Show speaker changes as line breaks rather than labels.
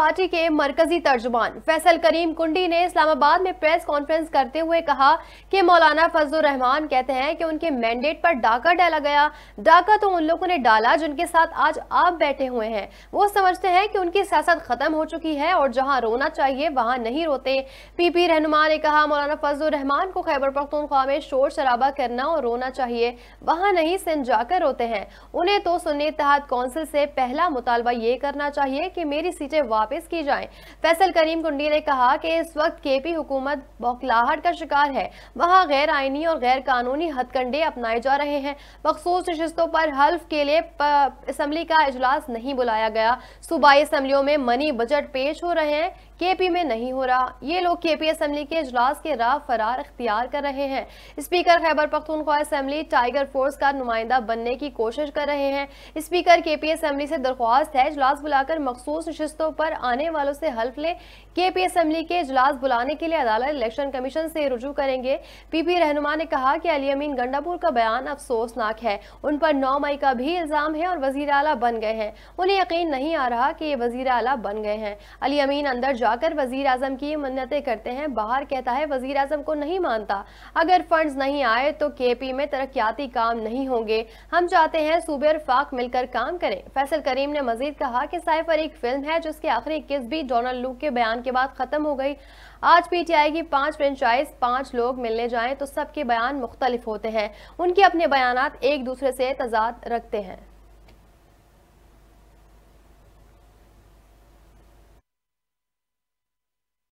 party के मरकजी तर्जुमान फैसल करीम कुंडी ने इस्लामाबाद में प्रेस कॉन्फ्रेंस करते हुए कहा कि मौलाना फजल रहमान कहते हैं कि उनके मैंडेट पर डाका डाला गया डाका तो उन लोगों ने डाला जिनके साथ आज आप बैठे हुए हैं वो समझते हैं कि उनकी सियासत खत्म हो चुकी है और जहाँ रोना चाहिए वहाँ नहीं रोते पी रहनुमा ने कहा मौलाना फजल रहमान को खैबर पख्तनख्वा में शोर शराबा करना और रोना चाहिए वहाँ नहीं सिंध जाकर रोते हैं उन्हें तो सुन्नी इतिहाद कौंसिल से पहला मुतालबा ये करना चाहिए कि मेरी सीटें वापस वापस की जाए फैसल करीम कुंडी ने कहा कि इस वक्त के पी हुकूमत बौखलाहट का शिकार है वहाँ गैर आइनी और गैर कानूनी हथकंडे अपनाए जा रहे हैं मखसूस नशस्तों पर हल्फ के लिए असम्बली का अजलास नहीं बुलाया गया सूबाई असम्बलियों में मनी बजट पेश हो रहे हैं केपी में नहीं हो रहा ये लोग केपी असम्बली के अजलास के राह फरार अख्तियार कर रहे हैं speaker Khyber Pakhtunkhwa assembly tiger force का नुमाइंदा बनने की कोशिश कर रहे हैं स्पीकर के पी असम्बली से दरख्वास्त है अजलास बुलाकर मखसूस नशस्तों पर आने वालों से हल्फ लें के पी असम्बली के अजलास बुलाने के लिए अदालत इलेक्शन कमीशन से रुजू करेंगे पी पी रहनुमा ने कहा कि अली अमीन गंडापुर का बयान अफसोसनाक है उन पर नौ मई का भी इल्ज़ाम है और वजीर अला बन गए हैं उन्हें यकीन नहीं आ रहा कहा कि ये वजीर अला बन गए हैं अली अमीन अंदर जाकर वजीर आजम की मन्नतें करते हैं बाहर कहता है वजीर आजम को नहीं मानता अगर फंड्स नहीं आए तो के पी में तरक्याती काम नहीं होंगे हम चाहते हैं सूबे और फाक मिलकर काम करें फैसल करीम ने मजीद कहा कि साइफर एक फिल्म है जिसके आखिरी किस भी डोनाल्ड लूक के बयान के बाद खत्म हो गई आज पीटीआई की पांच फ्रेंचाइज पांच लोग मिलने जाएं तो सबके बयान मुख्तलिफ होते हैं उनके अपने बयान एक दूसरे से तजाद रखते हैं